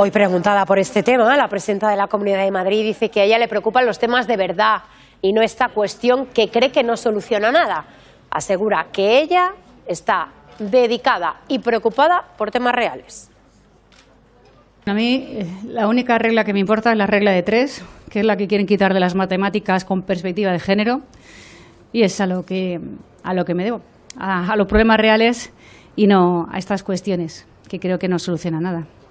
Hoy preguntada por este tema, la presidenta de la Comunidad de Madrid dice que a ella le preocupan los temas de verdad y no esta cuestión que cree que no soluciona nada. Asegura que ella está dedicada y preocupada por temas reales. A mí eh, la única regla que me importa es la regla de tres, que es la que quieren quitar de las matemáticas con perspectiva de género, y es a lo que, a lo que me debo, a, a los problemas reales y no a estas cuestiones, que creo que no solucionan nada.